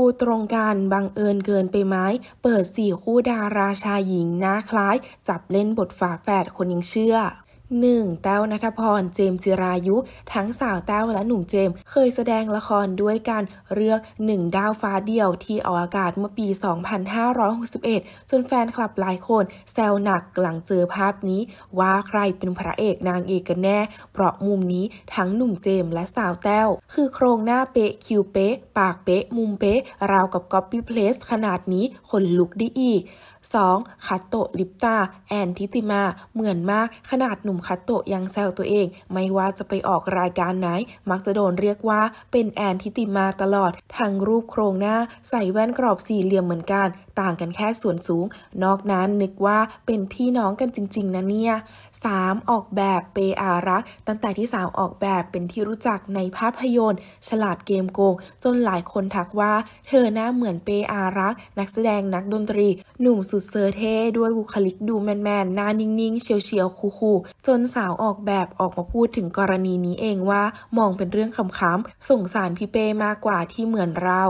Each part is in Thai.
คูตรงกันบังเอิญเกินไปไหม เปิดสี่คู่ดาราชายหญิงหน้าคล้าย จับเล่นบทฝาแฝดคนยังเชื่อหนึ่งแต้วนัทพรเจมจิรายุ ทั้งสาวแต้วและหนุ่มเจม เคยแสดงละครด้วยกันเรื่องหนึ่งดาวฟ้าเดียวที่ออกอากาศเมื่อปี 2561 จนแฟนคลับหลายคน แซวหนักหลังเจอภาพนี้ว่าใครเป็นพระเอกนางเอกกันแน่ เพราะมุมนี้ทั้งหนุ่มเจมและสาวแต้วคือโครงหน้าเป๊ะคิวเป๊ะปากเป๊ะ มุมเป๊ะราวกับก๊อปปี้เพลสขนาดนี้คนลุกได้อีก 2. คาโตลิปตาแอนทิติมาเหมือนมากขนาดหนุ่มคัตโตะยังแซวตัวเอง ไม่ว่าจะไปออกรายการไหน มักจะโดนเรียกว่าเป็นแอนทิติมาตลอดทั้งรูปโครงหน้าใส่แว่นกรอบสี่เหลี่ยมเหมือนกันต่างกันแค่ส่วนสูง นอกนั้น นึกว่าเป็นพี่น้องกันจริงๆนะเนี่ย 3. ออกแบบเปอารัก ตั้งแต่ที่สาวออกแบบเป็นที่รู้จักในภาพยนตร์ ฉลาดเกมโกง จนหลายคนทักว่าเธอหน้าเหมือนเปอารัก นักแสดงนักดนตรี หนุ่มสุดเซอร์เท่ด้วยบุคลิกดูแมนๆ หน้านิ่งๆเฉียวๆคูๆจนสาวออกแบบออกมาพูดถึงกรณีนี้เองว่ามองเป็นเรื่องขำๆส่งสารพี่เปมากกว่าที่เหมือนเรา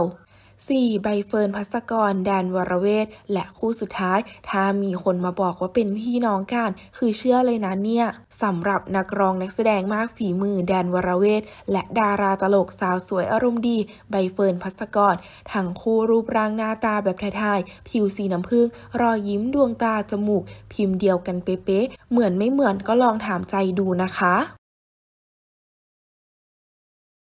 4. ใบเฟิร์น พัสกร แดนวรเวทและคู่สุดท้าย ถ้ามีคนมาบอกว่าเป็นพี่น้องกันคือเชื่อเลยนะเนี่ยสำหรับนักร้องนักแสดงมากฝีมือแดนวรเวทและดาราตลกสาวสวยอารมณ์ดี ใบเฟิร์น พัสกร ทั้งคู่รูปร่างหน้าตาแบบไทยๆ ผิวสีน้ำผึ้งรอยยิ้มดวงตาจมูก พิมพ์เดียวกันเป๊ะๆ เหมือนไม่เหมือนก็ลองถามใจดูนะคะ